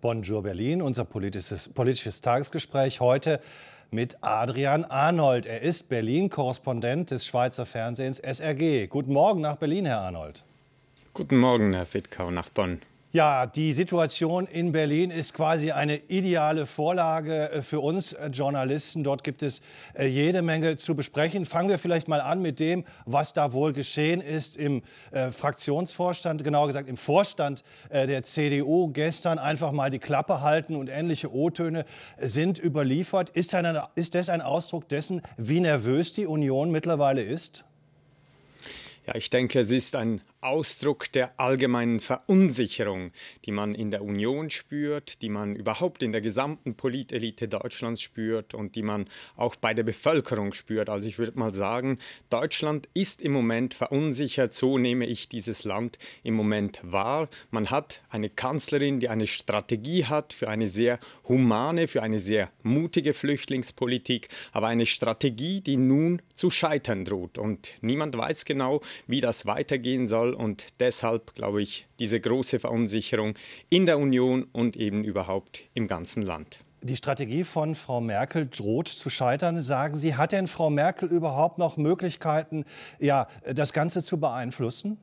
Bonjour Berlin, unser politisches, politisches Tagesgespräch heute mit Adrian Arnold. Er ist Berlin-Korrespondent des Schweizer Fernsehens SRG. Guten Morgen nach Berlin, Herr Arnold. Guten Morgen, Herr Wittkau, nach Bonn. Ja, die Situation in Berlin ist quasi eine ideale Vorlage äh, für uns äh, Journalisten. Dort gibt es äh, jede Menge zu besprechen. Fangen wir vielleicht mal an mit dem, was da wohl geschehen ist im Fraktionsvorstand, genauer gesagt im Vorstand der CDU gestern. Einfach mal die Klappe halten und ähnliche O-Töne sind überliefert. Ist, ein, ist das ein Ausdruck dessen, wie nervös die Union mittlerweile ist? Ja, ich denke, sie ist ein Ausdruck der allgemeinen Verunsicherung, die man in der Union spürt, die man überhaupt in der gesamten Politelite Deutschlands spürt und die man auch bei der Bevölkerung spürt. Also ich würde mal sagen, Deutschland ist im Moment verunsichert, so nehme ich dieses Land im Moment wahr. Man hat eine Kanzlerin, die eine Strategie hat für eine sehr humane, für eine sehr mutige Flüchtlingspolitik, aber eine Strategie, die nun zu scheitern droht. Und niemand weiß genau, wie das weitergehen soll. Fall und deshalb glaube ich diese große Verunsicherung in der Union und eben überhaupt im ganzen Land. Die Strategie von Frau Merkel droht zu scheitern, sagen Sie. Hat denn Frau Merkel überhaupt noch Möglichkeiten, ja, das Ganze zu beeinflussen?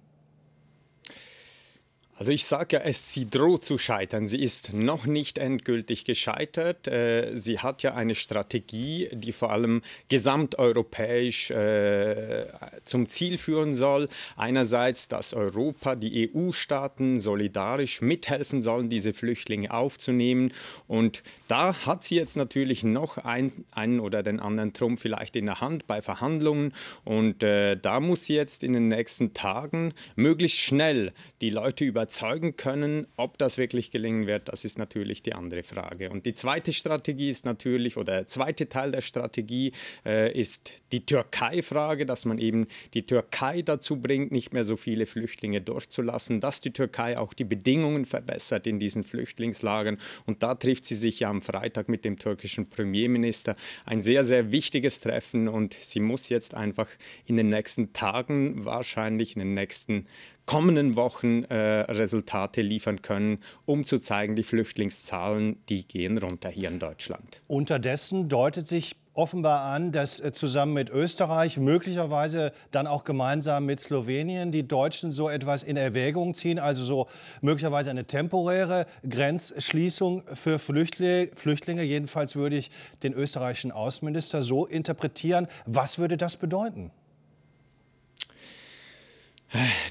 Also ich sage ja, es, sie droht zu scheitern. Sie ist noch nicht endgültig gescheitert. Äh, sie hat ja eine Strategie, die vor allem gesamteuropäisch äh, zum Ziel führen soll. Einerseits, dass Europa, die EU-Staaten solidarisch mithelfen sollen, diese Flüchtlinge aufzunehmen. Und da hat sie jetzt natürlich noch einen oder den anderen Trumpf vielleicht in der Hand bei Verhandlungen. Und äh, da muss sie jetzt in den nächsten Tagen möglichst schnell die Leute über überzeugen können. Ob das wirklich gelingen wird, das ist natürlich die andere Frage. Und die zweite Strategie ist natürlich, oder der zweite Teil der Strategie äh, ist die Türkei-Frage, dass man eben die Türkei dazu bringt, nicht mehr so viele Flüchtlinge durchzulassen, dass die Türkei auch die Bedingungen verbessert in diesen Flüchtlingslagern. Und da trifft sie sich ja am Freitag mit dem türkischen Premierminister. Ein sehr, sehr wichtiges Treffen und sie muss jetzt einfach in den nächsten Tagen, wahrscheinlich in den nächsten kommenden Wochen äh, Resultate liefern können, um zu zeigen, die Flüchtlingszahlen, die gehen runter hier in Deutschland. Unterdessen deutet sich offenbar an, dass äh, zusammen mit Österreich, möglicherweise dann auch gemeinsam mit Slowenien, die Deutschen so etwas in Erwägung ziehen, also so möglicherweise eine temporäre Grenzschließung für Flüchtlinge. Flüchtlinge. Jedenfalls würde ich den österreichischen Außenminister so interpretieren. Was würde das bedeuten?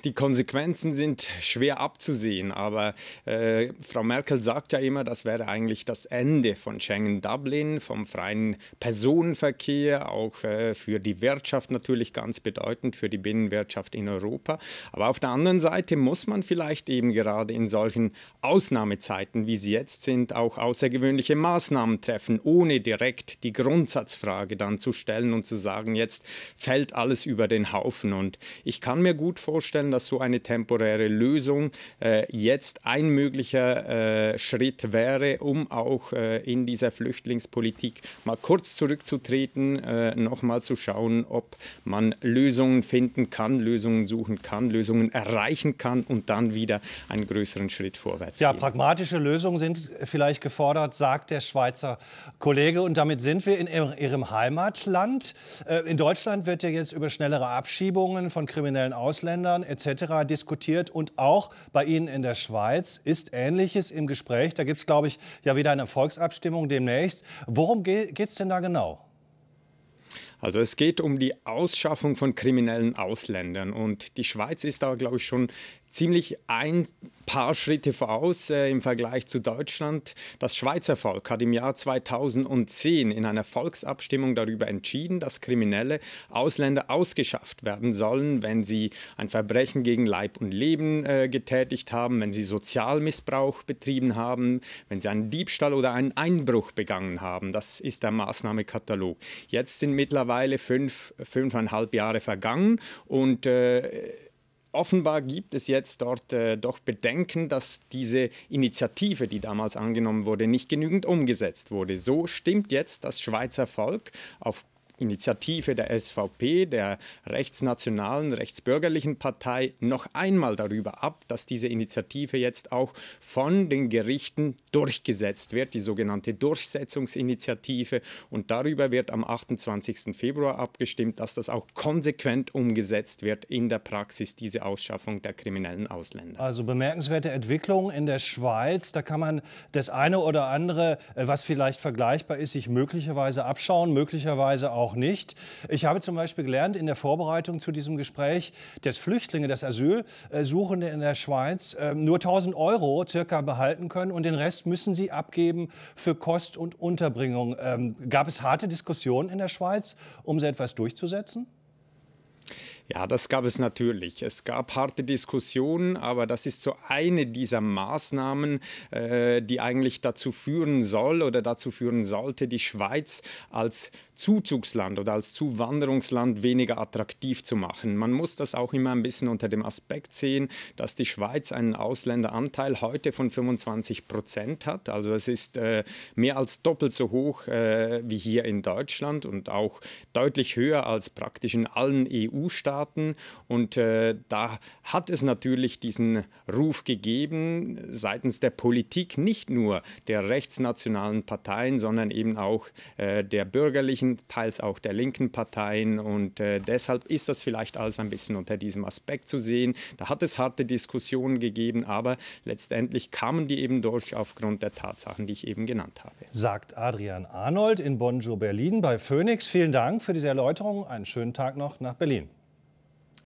Die Konsequenzen sind schwer abzusehen, aber äh, Frau Merkel sagt ja immer, das wäre eigentlich das Ende von Schengen-Dublin, vom freien Personenverkehr, auch äh, für die Wirtschaft natürlich ganz bedeutend, für die Binnenwirtschaft in Europa. Aber auf der anderen Seite muss man vielleicht eben gerade in solchen Ausnahmezeiten, wie sie jetzt sind, auch außergewöhnliche Maßnahmen treffen, ohne direkt die Grundsatzfrage dann zu stellen und zu sagen, jetzt fällt alles über den Haufen. Und ich kann mir gut vorstellen, dass so eine temporäre Lösung äh, jetzt ein möglicher äh, Schritt wäre, um auch äh, in dieser Flüchtlingspolitik mal kurz zurückzutreten, äh, nochmal zu schauen, ob man Lösungen finden kann, Lösungen suchen kann, Lösungen erreichen kann und dann wieder einen größeren Schritt vorwärts. Ja, gehen. pragmatische Lösungen sind vielleicht gefordert, sagt der Schweizer Kollege. Und damit sind wir in Ihrem Heimatland. Äh, in Deutschland wird ja jetzt über schnellere Abschiebungen von kriminellen Ausländern Nachbarländern etc. diskutiert und auch bei Ihnen in der Schweiz ist Ähnliches im Gespräch. Da gibt es, glaube ich, ja wieder eine Volksabstimmung demnächst. Worum geht es denn da genau? Also es geht um die Ausschaffung von kriminellen Ausländern und die Schweiz ist da, glaube ich, schon ziemlich ein paar Schritte voraus äh, im Vergleich zu Deutschland. Das Schweizer Volk hat im Jahr 2010 in einer Volksabstimmung darüber entschieden, dass kriminelle Ausländer ausgeschafft werden sollen, wenn sie ein Verbrechen gegen Leib und Leben äh, getätigt haben, wenn sie Sozialmissbrauch betrieben haben, wenn sie einen Diebstahl oder einen Einbruch begangen haben. Das ist der Maßnahmekatalog. Jetzt sind mittlerweile fünf, fünfeinhalb Jahre vergangen und äh, offenbar gibt es jetzt dort äh, doch Bedenken, dass diese Initiative, die damals angenommen wurde, nicht genügend umgesetzt wurde. So stimmt jetzt das Schweizer Volk auf Initiative der SVP, der rechtsnationalen, rechtsbürgerlichen Partei, noch einmal darüber ab, dass diese Initiative jetzt auch von den Gerichten durchgesetzt wird, die sogenannte Durchsetzungsinitiative. Und darüber wird am 28. Februar abgestimmt, dass das auch konsequent umgesetzt wird in der Praxis, diese Ausschaffung der kriminellen Ausländer. Also bemerkenswerte Entwicklung in der Schweiz. Da kann man das eine oder andere, äh, was vielleicht vergleichbar ist, sich möglicherweise abschauen, möglicherweise auch auch nicht. Ich habe zum Beispiel gelernt in der Vorbereitung zu diesem Gespräch, dass Flüchtlinge, dass Asylsuchende in der Schweiz ähm, nur 1000 Euro circa behalten können und den Rest müssen sie abgeben für Kost und Unterbringung. Ähm, gab es harte Diskussionen in der Schweiz, um so etwas durchzusetzen? Ja, das gab es natürlich. Es gab harte Diskussionen, aber das ist so eine dieser Maßnahmen, äh, die eigentlich dazu führen soll oder dazu führen sollte, die Schweiz als Zuzugsland oder als Zuwanderungsland weniger attraktiv zu machen. Man muss das auch immer ein bisschen unter dem Aspekt sehen, dass die Schweiz einen Ausländeranteil heute von 25 Prozent hat. Also es ist äh, mehr als doppelt so hoch äh, wie hier in Deutschland und auch deutlich höher als praktisch in allen EU-Staaten. Staaten. Und äh, da hat es natürlich diesen Ruf gegeben seitens der Politik, nicht nur der rechtsnationalen Parteien, sondern eben auch äh, der bürgerlichen, teils auch der linken Parteien. Und äh, deshalb ist das vielleicht alles ein bisschen unter diesem Aspekt zu sehen. Da hat es harte Diskussionen gegeben, aber letztendlich kamen die eben durch aufgrund der Tatsachen, die ich eben genannt habe. Sagt Adrian Arnold in Bonjour Berlin bei Phoenix. Vielen Dank für diese Erläuterung. Einen schönen Tag noch nach Berlin.